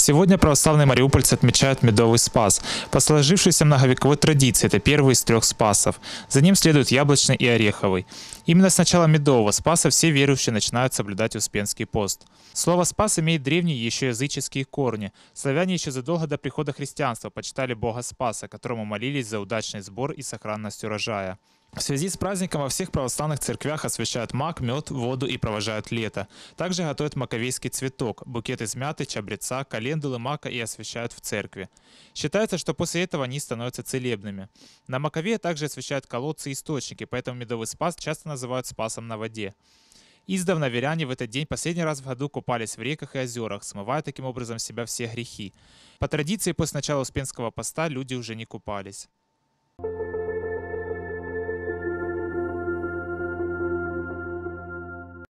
Сегодня православные мариупольцы отмечают Медовый Спас. По сложившейся многовековой традиции, это первый из трех спасов. За ним следуют яблочный и ореховый. Именно с начала Медового Спаса все верующие начинают соблюдать Успенский пост. Слово «спас» имеет древние еще языческие корни. Славяне еще задолго до прихода христианства почитали Бога Спаса, которому молились за удачный сбор и сохранность урожая. В связи с праздником во всех православных церквях освещают мак, мед, воду и провожают лето. Также готовят маковейский цветок, букет из мяты, чабреца, календулы мака и освещают в церкви. Считается, что после этого они становятся целебными. На макове также освещают колодцы и источники, поэтому медовый спас часто называют спасом на воде. Издавна веряне в этот день последний раз в году купались в реках и озерах, смывая таким образом с себя все грехи. По традиции, после начала Успенского поста люди уже не купались.